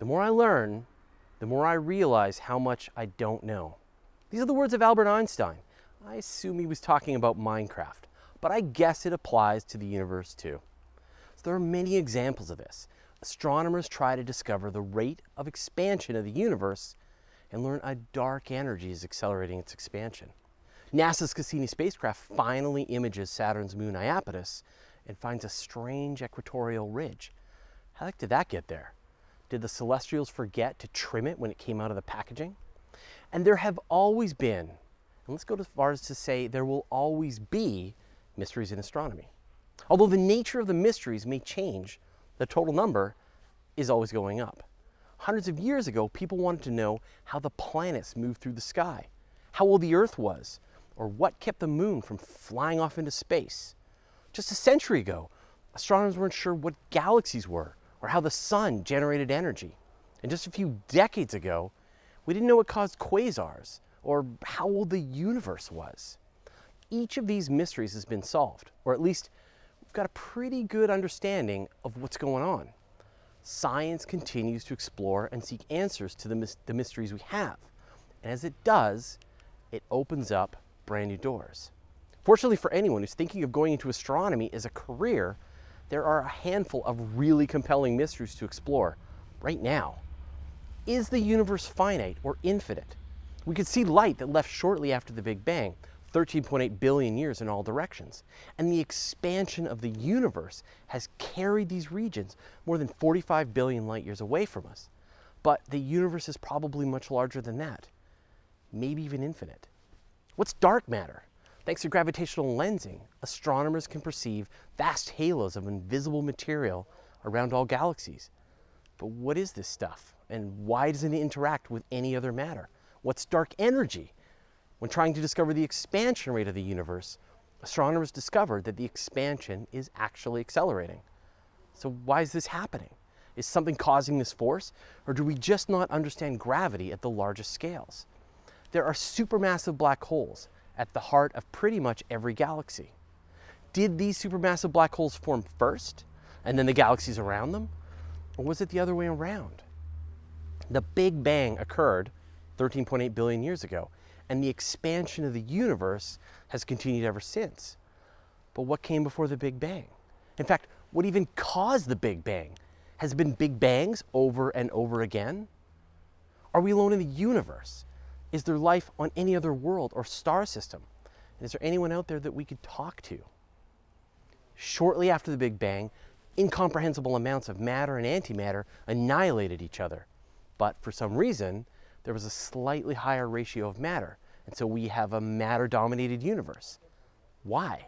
The more I learn, the more I realize how much I don't know. These are the words of Albert Einstein. I assume he was talking about Minecraft, but I guess it applies to the universe too. So there are many examples of this. Astronomers try to discover the rate of expansion of the universe and learn a dark energy is accelerating its expansion. NASA's Cassini spacecraft finally images Saturn's moon Iapetus and finds a strange equatorial ridge. How the heck did that get there? Did the Celestials forget to trim it when it came out of the packaging? And there have always been, and let's go as far as to say there will always be mysteries in astronomy. Although the nature of the mysteries may change, the total number is always going up. Hundreds of years ago, people wanted to know how the planets moved through the sky, how old the Earth was, or what kept the moon from flying off into space. Just a century ago, astronomers weren't sure what galaxies were or how the sun generated energy. And just a few decades ago, we didn't know what caused quasars or how old the universe was. Each of these mysteries has been solved, or at least we've got a pretty good understanding of what's going on. Science continues to explore and seek answers to the, the mysteries we have. And as it does, it opens up brand new doors. Fortunately for anyone who's thinking of going into astronomy as a career, there are a handful of really compelling mysteries to explore right now. Is the universe finite or infinite? We could see light that left shortly after the Big Bang, 13.8 billion years in all directions. And the expansion of the universe has carried these regions more than 45 billion light years away from us. But the universe is probably much larger than that, maybe even infinite. What's dark matter? Thanks to gravitational lensing, astronomers can perceive vast halos of invisible material around all galaxies. But what is this stuff? And why doesn't it interact with any other matter? What's dark energy? When trying to discover the expansion rate of the universe, astronomers discovered that the expansion is actually accelerating. So why is this happening? Is something causing this force? Or do we just not understand gravity at the largest scales? There are supermassive black holes at the heart of pretty much every galaxy. Did these supermassive black holes form first and then the galaxies around them? Or was it the other way around? The Big Bang occurred 13.8 billion years ago, and the expansion of the universe has continued ever since. But what came before the Big Bang? In fact, what even caused the Big Bang? Has been Big Bangs over and over again? Are we alone in the universe? Is there life on any other world or star system? And is there anyone out there that we could talk to? Shortly after the Big Bang, incomprehensible amounts of matter and antimatter annihilated each other. But for some reason, there was a slightly higher ratio of matter, and so we have a matter dominated universe. Why?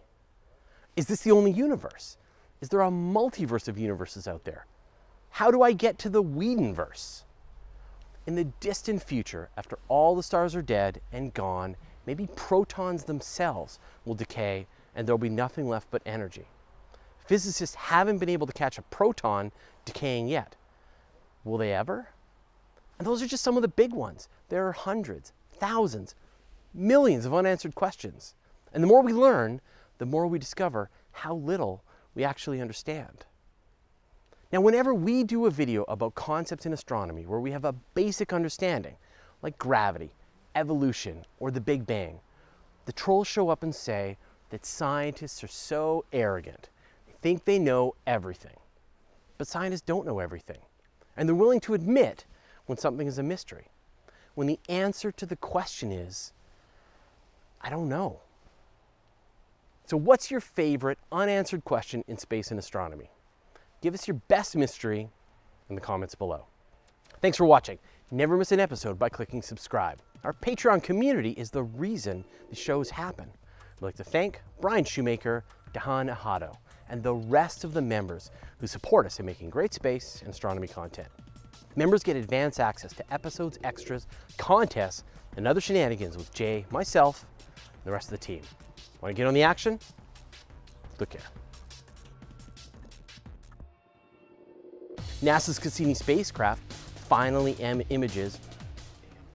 Is this the only universe? Is there a multiverse of universes out there? How do I get to the Whedonverse? in the distant future, after all the stars are dead and gone, maybe protons themselves will decay and there'll be nothing left but energy. Physicists haven't been able to catch a proton decaying yet. Will they ever? And those are just some of the big ones. There are hundreds, thousands, millions of unanswered questions. And the more we learn, the more we discover how little we actually understand. Now, whenever we do a video about concepts in astronomy where we have a basic understanding, like gravity, evolution, or the Big Bang, the trolls show up and say that scientists are so arrogant. They think they know everything. But scientists don't know everything. And they're willing to admit when something is a mystery. When the answer to the question is, I don't know. So, what's your favorite unanswered question in space and astronomy? Give us your best mystery in the comments below. Thanks for watching. Never miss an episode by clicking subscribe. Our Patreon community is the reason the shows happen. I'd like to thank Brian Shoemaker, Dahan Ahado, and the rest of the members who support us in making great space and astronomy content. Members get advance access to episodes, extras, contests, and other shenanigans with Jay, myself, and the rest of the team. Want to get on the action? Look here. NASA's Cassini spacecraft finally am images